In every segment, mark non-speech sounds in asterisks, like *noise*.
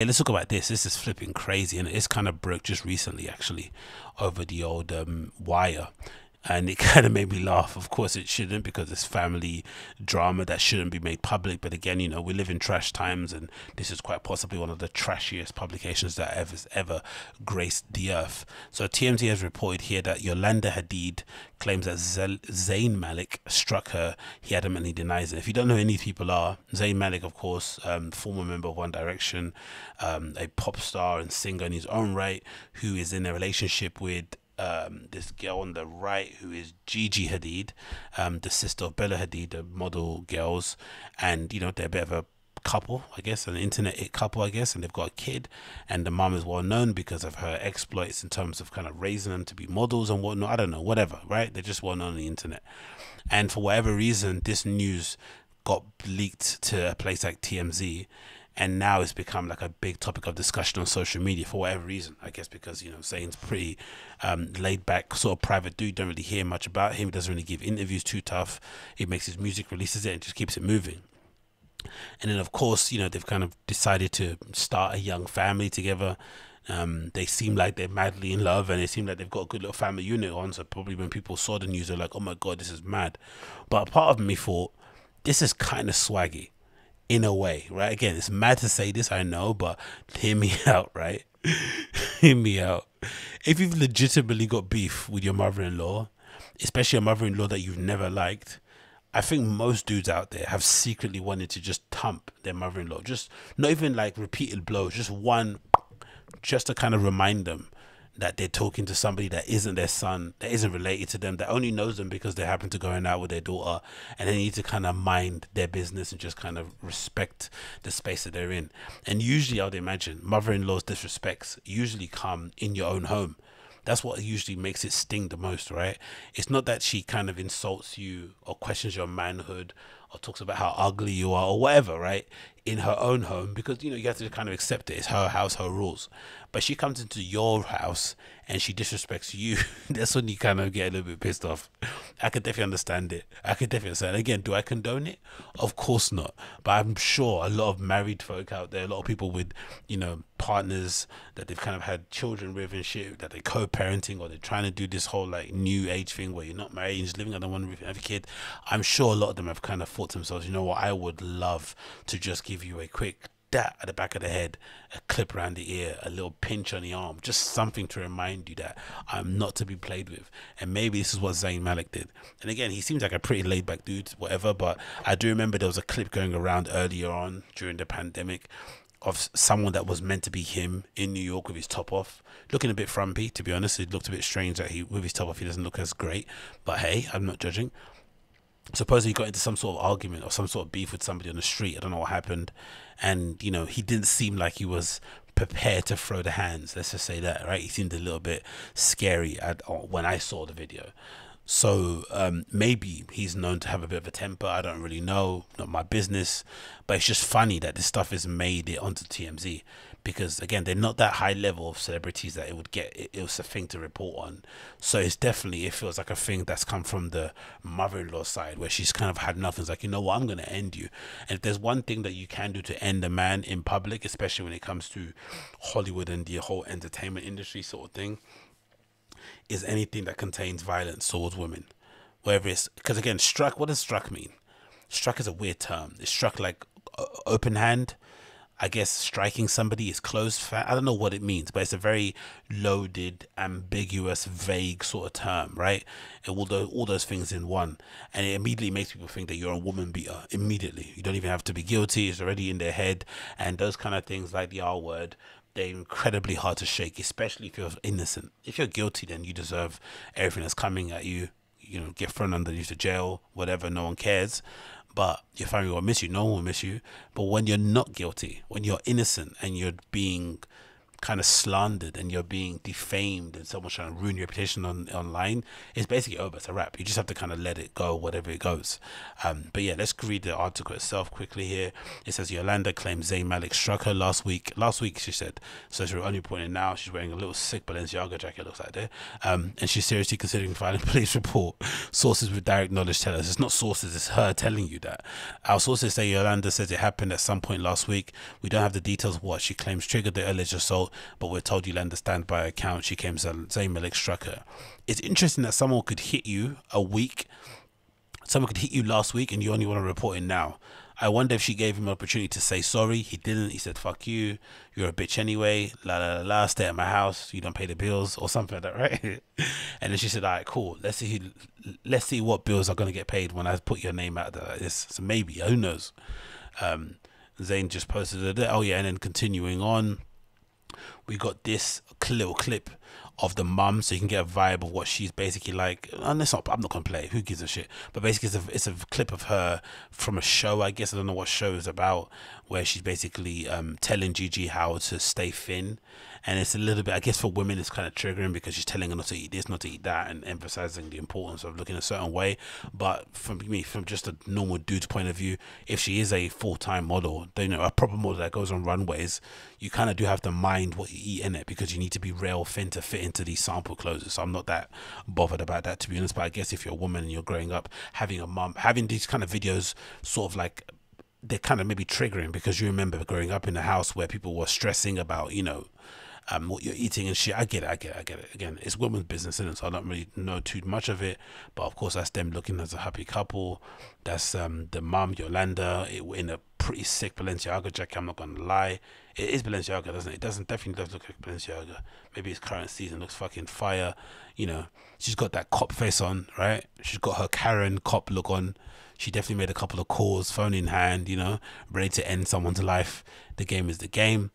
Hey, let's talk about this. This is flipping crazy, and it's kind of broke just recently, actually, over the old um, wire and it *laughs* kind of made me laugh. Of course, it shouldn't because it's family drama that shouldn't be made public. But again, you know, we live in trash times, and this is quite possibly one of the trashiest publications that ever ever graced the earth. So TMZ has reported here that Yolanda Hadid claims that Zayn Malik struck her. He adamantly denies it. If you don't know who these people are, Zayn Malik, of course, um, former member of One Direction, um, a pop star and singer in his own right, who is in a relationship with um, this girl on the right who is Gigi Hadid, um, the sister of Bella Hadid, the model girls, and you know they're a bit of a couple, I guess, an internet couple, I guess, and they've got a kid, and the mom is well known because of her exploits in terms of kind of raising them to be models and whatnot. I don't know, whatever, right? They're just well known on the internet, and for whatever reason, this news got leaked to a place like TMZ, and now it's become like a big topic of discussion on social media for whatever reason. I guess because you know Zayn's pretty um, laid back, sort of private dude. Don't really hear much about him. He doesn't really give interviews too tough. He makes his music, releases it, and just keeps it moving. And then of course you know they've kind of decided to start a young family together. Um, they seem like they're madly in love and it seem like they've got a good little family unit on. So probably when people saw the news, they're like, "Oh my god, this is mad." But a part of me thought this is kind of swaggy in a way, right? Again, it's mad to say this, I know, but hear me *laughs* out, right? *laughs* hear me out. If you've legitimately got beef with your mother in law, especially a mother in law that you've never liked, I think most dudes out there have secretly wanted to just thump their mother in law. Just not even like repeated blows, just one, just to kind of remind them that they're talking to somebody that isn't their son, that isn't related to them, that only knows them because they happen to go and out with their daughter, and they need to kind of mind their business and just kind of respect the space that they're in. And usually, I would imagine mother-in-law's disrespects usually come in your own home. That's what usually makes it sting the most, right? It's not that she kind of insults you or questions your manhood or talks about how ugly you are or whatever, right? In her own home, because you know, you have to kind of accept it. It's her house, her rules. But she comes into your house and she disrespects you. *laughs* That's when you kind of get a little bit pissed off. I could definitely understand it. I could definitely understand. Again, do I condone it? Of course not. But I'm sure a lot of married folk out there, a lot of people with, you know, partners that they've kind of had children with and shit that they're co-parenting or they're trying to do this whole like new age thing where you're not married, and just living under one roof, have a kid. I'm sure a lot of them have kind of thought to themselves, you know what, I would love to just give you a quick dat at the back of the head, a clip around the ear, a little pinch on the arm, just something to remind you that I'm not to be played with. And maybe this is what Zayn Malik did. And again, he seems like a pretty laid back dude, whatever, but I do remember there was a clip going around earlier on during the pandemic of someone that was meant to be him in New York with his top off, looking a bit frumpy, to be honest. It looked a bit strange that he, with his top off, he doesn't look as great, but hey, I'm not judging supposedly got into some sort of argument or some sort of beef with somebody on the street. I don't know what happened. And, you know, he didn't seem like he was prepared to throw the hands. Let's just say that, right? He seemed a little bit scary at, uh, when I saw the video. So um, maybe he's known to have a bit of a temper. I don't really know, not my business. But it's just funny that this stuff has made it onto TMZ because again they're not that high level of celebrities that it would get it, it, was a thing to report on so it's definitely it feels like a thing that's come from the mother-in-law side where she's kind of had nothing it's like you know what i'm gonna end you and if there's one thing that you can do to end a man in public especially when it comes to hollywood and the whole entertainment industry sort of thing is anything that contains violence towards women whether it's because again struck what does struck mean struck is a weird term it's struck like uh, open hand I guess striking somebody is closed I don't know what it means, but it's a very loaded, ambiguous, vague sort of term, right? And all those, all those things in one. And it immediately makes people think that you're a woman beater. Immediately. You don't even have to be guilty. It's already in their head. And those kind of things like the R word, they're incredibly hard to shake, especially if you're innocent. If you're guilty, then you deserve everything that's coming at you. You know, get thrown underneath the jail, whatever, no one cares but your family will miss you. No one will miss you. But when you're not guilty, when you're innocent and you're being kind of slandered and you're being defamed and someone's trying to ruin your reputation on online, it's basically over. It's a wrap. You just have to kind of let it go, whatever it goes. Um, but yeah, let's read the article itself quickly here. It says Yolanda claims Zayn Malik struck her last week. Last week, she said. So she's only pointing now. She's wearing a little sick Balenciaga jacket, looks like there. Um, and she's seriously considering filing a *laughs* police report. Sources with direct knowledge tell us. It's not sources, it's her telling you that. Our sources say Yolanda says it happened at some point last week. We don't have the details of what she claims triggered the alleged assault but we're told you'll understand by account. She came to Zayn Malik struck her. It's interesting that someone could hit you a week, someone could hit you last week, and you only want to report it now. I wonder if she gave him an opportunity to say sorry. He didn't. He said, "Fuck you. You're a bitch anyway." La la la. la. Stay at my house. You don't pay the bills or something like that, *laughs* right? and then she said, "All right, cool. Let's see. Who, let's see what bills are gonna get paid when I put your name out there like So maybe who knows." Um, Zayn just posted it. Oh yeah, and then continuing on we got this little clip of the mum so you can get a vibe of what she's basically like and it's not i'm not gonna play who gives a shit but basically it's a, it's a clip of her from a show i guess i don't know what show is about where she's basically um, telling Gigi how to stay thin. And it's a little bit, I guess, for women, it's kind of triggering because she's telling her not to eat this, not to eat that, and emphasizing the importance of looking a certain way. But from me, from just a normal dude's point of view, if she is a full time model, then, you know, a proper model that goes on runways, you kind of do have to mind what you eat in it because you need to be rail thin to fit into these sample clothes. So I'm not that bothered about that, to be honest. But I guess if you're a woman and you're growing up, having a mum, having these kind of videos sort of like they're kind of maybe triggering because you remember growing up in a house where people were stressing about, you know, um, what you're eating and shit. I get it, I get it, I get it. Again, it's women's business, and so I don't really know too much of it. But of course, that's them looking as a happy couple. That's um, the mom, Yolanda, in a pretty sick Balenciaga jacket. I'm not gonna lie, it is Balenciaga, doesn't it? It doesn't definitely does look like Balenciaga. Maybe its current season looks fucking fire. You know, she's got that cop face on, right? She's got her Karen cop look on. She definitely made a couple of calls, phone in hand, you know, ready to end someone's life. The game is the game.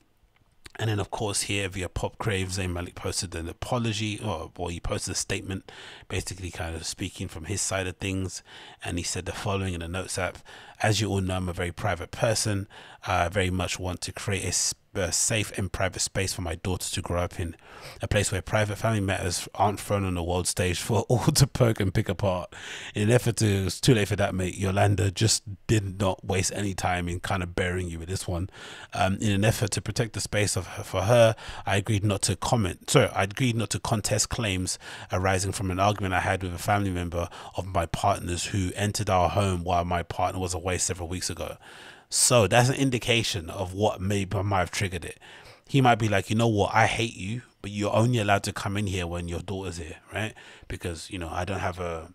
And then, of course, here via Pop Crave, Zayn Malik posted an apology, or well, he posted a statement, basically kind of speaking from his side of things. And he said the following in the Notes app As you all know, I'm a very private person. I very much want to create a a safe and private space for my daughter to grow up in, a place where private family matters aren't thrown on the world stage for *laughs* all to poke and pick apart. In an effort to, it's too late for that, mate. Yolanda just did not waste any time in kind of burying you with this one. Um, in an effort to protect the space of her, for her, I agreed not to comment. So I agreed not to contest claims arising from an argument I had with a family member of my partner's who entered our home while my partner was away several weeks ago. So that's an indication of what maybe might have triggered it. He might be like, you know what, I hate you, but you're only allowed to come in here when your daughter's here, right? Because, you know, I don't have a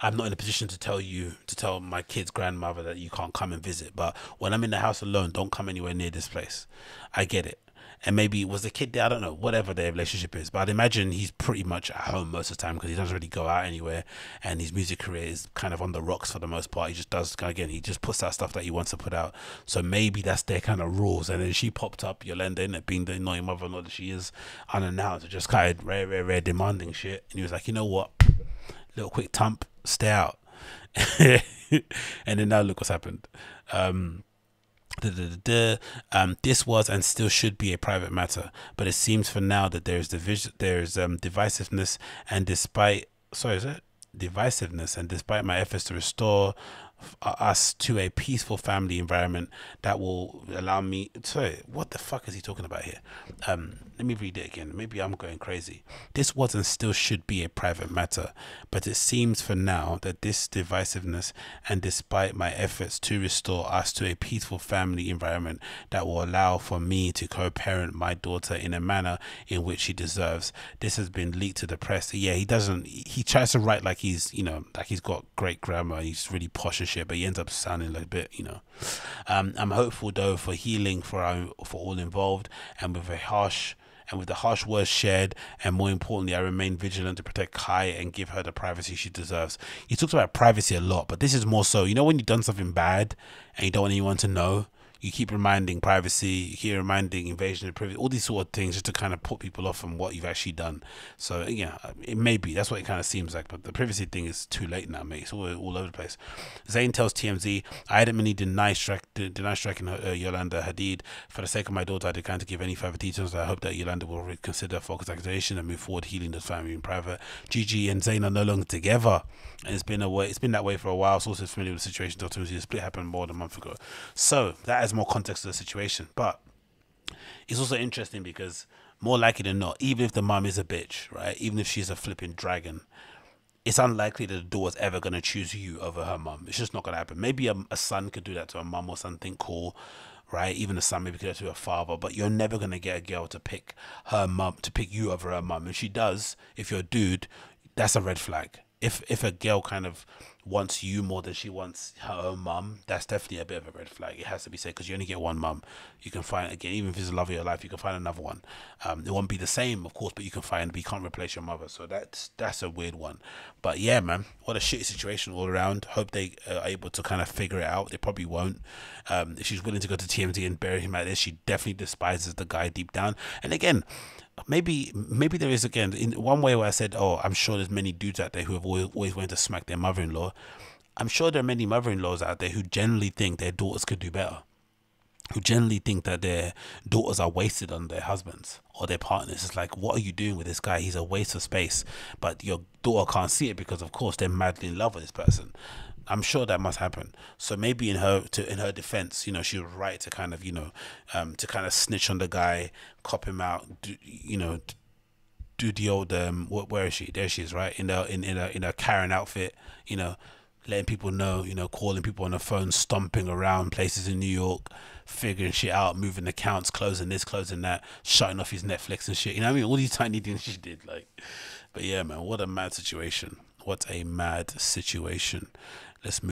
I'm not in a position to tell you to tell my kid's grandmother that you can't come and visit, but when I'm in the house alone, don't come anywhere near this place. I get it and maybe was the kid there i don't know whatever their relationship is but i'd imagine he's pretty much at home most of the time because he doesn't really go out anywhere and his music career is kind of on the rocks for the most part he just does again he just puts out stuff that he wants to put out so maybe that's their kind of rules and then she popped up yolanda in it being the annoying mother-in-law that she is unannounced just kind of rare rare rare demanding shit and he was like you know what little quick tump stay out *laughs* and then now look what's happened um Da, da, da, um, this was and still should be a private matter, but it seems for now that there is division, there is um, divisiveness, and despite sorry, is it divisiveness, and despite my efforts to restore us to a peaceful family environment that will allow me so what the fuck is he talking about here um let me read it again maybe i'm going crazy this was and still should be a private matter but it seems for now that this divisiveness and despite my efforts to restore us to a peaceful family environment that will allow for me to co-parent my daughter in a manner in which she deserves this has been leaked to the press yeah he doesn't he tries to write like he's you know like he's got great grammar he's really posh but he ends up sounding like a bit, you know. Um, I'm hopeful though for healing for our, for all involved, and with a harsh and with the harsh words shared, and more importantly, I remain vigilant to protect Kai and give her the privacy she deserves. He talks about privacy a lot, but this is more so, you know, when you've done something bad and you don't want anyone to know, you keep reminding privacy, you keep reminding invasion of privacy, all these sort of things just to kind of put people off from what you've actually done. So yeah, it may be that's what it kind of seems like. But the privacy thing is too late now, mate. It's all, all over the place. Zayn tells TMZ, I adamantly deny strike, deny striking uh, Yolanda Hadid for the sake of my daughter. I decline to give any further details. I hope that Yolanda will reconsider Falk's accusation and move forward, healing the family in private. Gigi and Zayn are no longer together, and it's been a way. It's been that way for a while. Sources familiar with the situation. Ultimately, the split happened more than a month ago. So that adds more context to the situation. But it's also interesting because more likely than not, even if the mom is a bitch, right? Even if she's a flipping dragon, it's unlikely that the daughter's ever going to choose you over her mom. It's just not going to happen. Maybe a, a, son could do that to a mom or something cool, right? Even a son maybe could do that to a father, but you're never going to get a girl to pick her mom to pick you over her mom. If she does, if you're a dude, that's a red flag. If, if a girl kind of wants you more than she wants her own mum, that's definitely a bit of a red flag. It has to be said because you only get one mum. You can find again, even if it's the love of your life, you can find another one. Um, it won't be the same, of course, but you can find. But you can't replace your mother, so that's that's a weird one. But yeah, man, what a shitty situation all around. Hope they uh, are able to kind of figure it out. They probably won't. Um, if she's willing to go to TMZ and bury him like this, she definitely despises the guy deep down. And again maybe maybe there is again in one way where I said, oh, I'm sure there's many dudes out there who have always, always wanted to smack their mother-in-law. I'm sure there are many mother in laws out there who generally think their daughters could do better, who generally think that their daughters are wasted on their husbands or their partners. It's like, what are you doing with this guy? He's a waste of space. But your daughter can't see it because, of course, they're madly in love with this person. I'm sure that must happen. So maybe in her to in her defense, you know, she was right to kind of you know, um, to kind of snitch on the guy, cop him out, do, you know, do the old um what where is she there she is right in the in in a in a Karen outfit you know letting people know you know calling people on the phone stomping around places in New York figuring shit out moving accounts closing this closing that shutting off his Netflix and shit you know I mean all these tiny things she did like but yeah man what a mad situation what a mad situation let's move